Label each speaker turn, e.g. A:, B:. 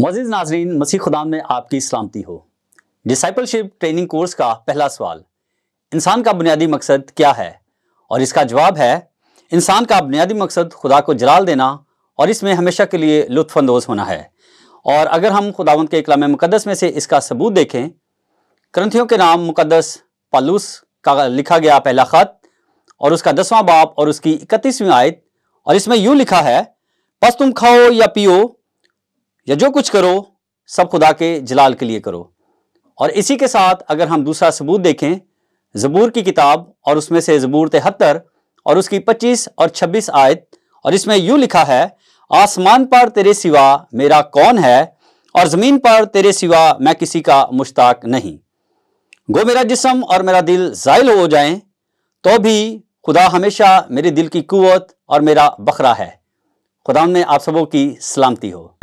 A: मजीद नाजरीन मसीह खुदा में आपकी सलामती हो डिसाइपलशिप ट्रेनिंग कोर्स का पहला सवाल इंसान का बुनियादी मकसद क्या है और इसका जवाब है इंसान का बुनियादी मकसद खुदा को जलाल देना और इसमें हमेशा के लिए लुफानंदोज होना है और अगर हम खुदावंत के इकलाम मुकदस में से इसका सबूत देखें ग्रंथियों के नाम मुकदस पालूस का लिखा गया पहला ख़त और उसका दसवां बाप और उसकी इकतीसवीं आयत और इसमें यूँ लिखा है बस तुम खाओ या पियो या जो कुछ करो सब खुदा के जलाल के लिए करो और इसी के साथ अगर हम दूसरा सबूत देखें ज़बूर की किताब और उसमें से ज़बूर तिहत्तर और उसकी 25 और 26 आयत और इसमें यूं लिखा है आसमान पर तेरे सिवा मेरा कौन है और ज़मीन पर तेरे सिवा मैं किसी का मुश्ताक नहीं गो मेरा जिसम और मेरा दिल ज़ायल हो जाए तो भी खुदा हमेशा मेरे दिल की कुवत और मेरा बखरा है खुदा में आप सबों की सलामती हो